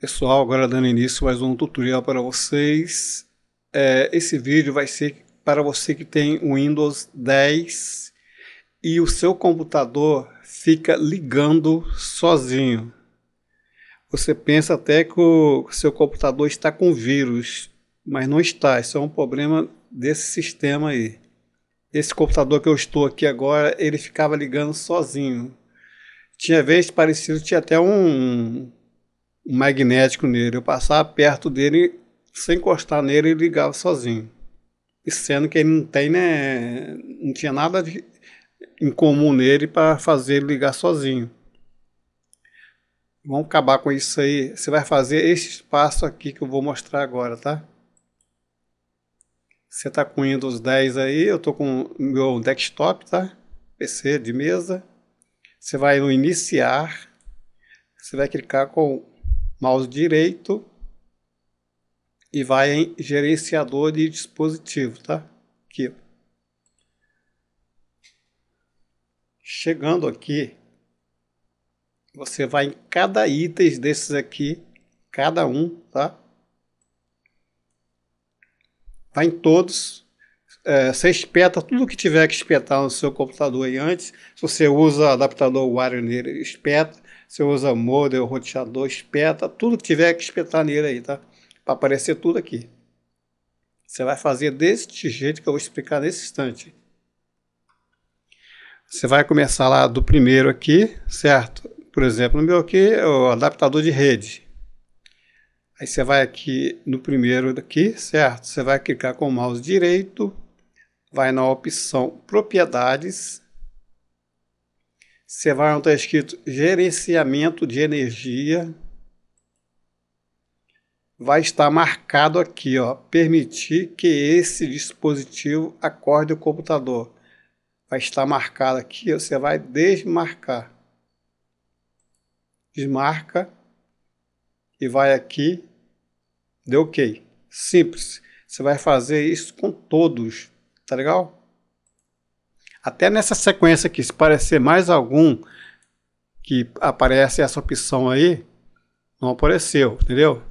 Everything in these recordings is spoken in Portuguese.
Pessoal, agora dando início mais um tutorial para vocês. É, esse vídeo vai ser para você que tem o Windows 10 e o seu computador fica ligando sozinho. Você pensa até que o seu computador está com vírus, mas não está. Isso é um problema desse sistema aí. Esse computador que eu estou aqui agora, ele ficava ligando sozinho. Tinha vezes parecido, tinha até um magnético nele. Eu passava perto dele, sem encostar nele, e ligava sozinho. E sendo que ele não tem, né? Não tinha nada de, em comum nele para fazer ele ligar sozinho. Vamos acabar com isso aí. Você vai fazer esse espaço aqui que eu vou mostrar agora, tá? Você está com Windows 10 aí, eu estou com meu desktop, tá? PC de mesa. Você vai no iniciar, você vai clicar com mouse direito e vai em gerenciador de dispositivo, tá? Aqui. Chegando aqui, você vai em cada item desses aqui, cada um, tá? Vai tá em todos. É, você espeta tudo que tiver que espetar no seu computador aí antes. Se você usa adaptador wire nele, espeta. Você usa model, roteador, espeta, tudo que tiver que espetar nele aí, tá? Para aparecer tudo aqui. Você vai fazer deste jeito que eu vou explicar nesse instante. Você vai começar lá do primeiro aqui, certo? Por exemplo, no meu aqui é o adaptador de rede. Aí você vai aqui no primeiro daqui, certo? Você vai clicar com o mouse direito, vai na opção propriedades, você vai onde está escrito gerenciamento de energia. Vai estar marcado aqui, ó, permitir que esse dispositivo acorde o computador. Vai estar marcado aqui, ó, você vai desmarcar. Desmarca e vai aqui, deu OK. Simples. Você vai fazer isso com todos, tá legal? Até nessa sequência aqui, se parecer mais algum que aparece essa opção aí, não apareceu, entendeu?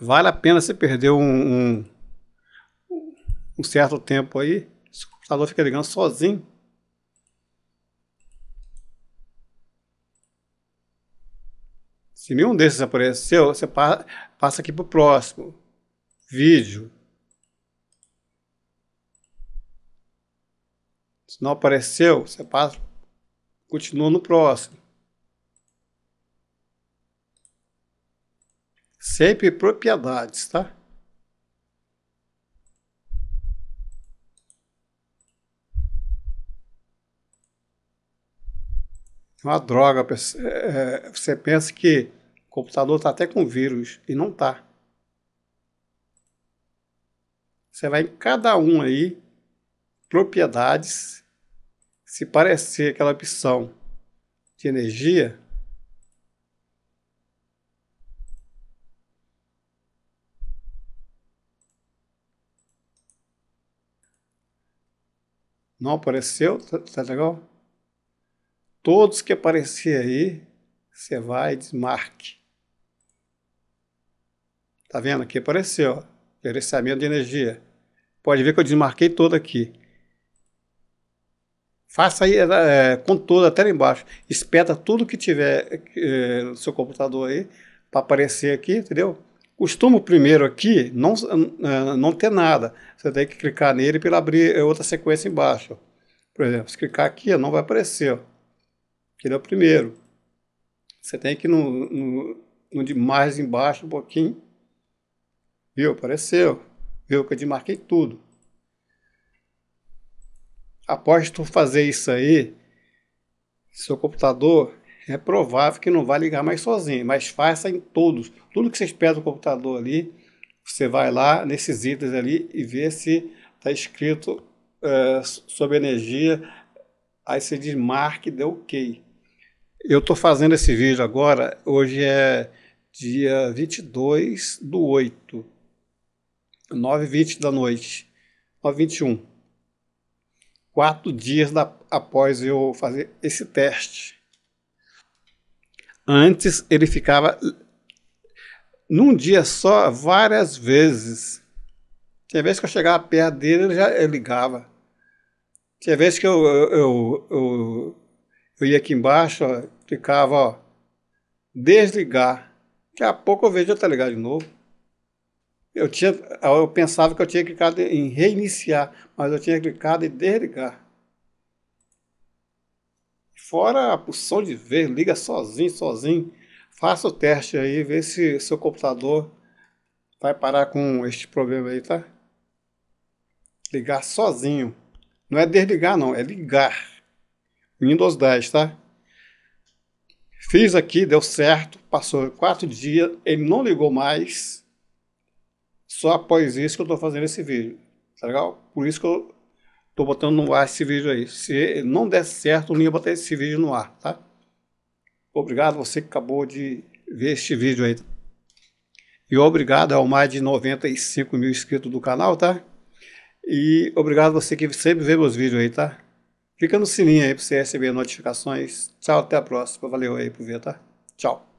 Vale a pena se perder um, um, um certo tempo aí, se o computador fica ligando sozinho. Se nenhum desses apareceu, você passa aqui para o próximo. Vídeo. Se não apareceu, você passa, continua no próximo. Sempre propriedades, tá? É uma droga. É, é, você pensa que o computador está até com vírus e não está. Você vai em cada um aí, propriedades, se parecer aquela opção de energia, não apareceu, tá, tá legal? Todos que aparecer aí, você vai e desmarque. Tá vendo? Aqui apareceu, ó, gerenciamento de energia. Pode ver que eu desmarquei todo aqui. Faça aí, é, é contorno até lá embaixo. Espeta tudo que tiver é, no seu computador aí para aparecer aqui, entendeu? Costuma primeiro aqui não, é, não ter nada. Você tem que clicar nele para abrir é, outra sequência embaixo. Por exemplo, se clicar aqui, não vai aparecer. que é o primeiro. Você tem que ir no, no, no de mais embaixo um pouquinho. Viu? Apareceu. Viu que eu demarquei tudo após tu fazer isso aí, seu computador é provável que não vai ligar mais sozinho, mas faça em todos. Tudo que você espera do computador ali, você vai lá nesses itens ali e vê se está escrito é, sobre energia. Aí você diz marque, deu ok. Eu estou fazendo esse vídeo agora, hoje é dia 22 do 8, 9h20 da noite, 9h21 quatro dias da, após eu fazer esse teste. Antes ele ficava num dia só várias vezes. Tinha vezes que eu chegava perto dele, ele já ligava. Tinha vezes que eu, eu, eu, eu, eu ia aqui embaixo, ó, ficava ó, desligar. Daqui a pouco eu vejo eu tá ligado de novo. Eu, tinha, eu pensava que eu tinha clicado em reiniciar, mas eu tinha clicado em desligar. Fora a opção de ver, liga sozinho, sozinho. Faça o teste aí, vê se seu computador vai parar com este problema aí, tá? Ligar sozinho. Não é desligar não, é ligar. Windows 10, tá? Fiz aqui, deu certo, passou quatro dias, ele não ligou mais só após isso que eu estou fazendo esse vídeo, tá legal? Por isso que eu estou botando no ar esse vídeo aí. Se não der certo, eu não ia botar esse vídeo no ar, tá? Obrigado você que acabou de ver este vídeo aí. E obrigado ao mais de 95 mil inscritos do canal, tá? E obrigado você que sempre vê meus vídeos aí, tá? Clica no sininho aí para você receber notificações. Tchau, até a próxima. Valeu aí por ver, tá? Tchau.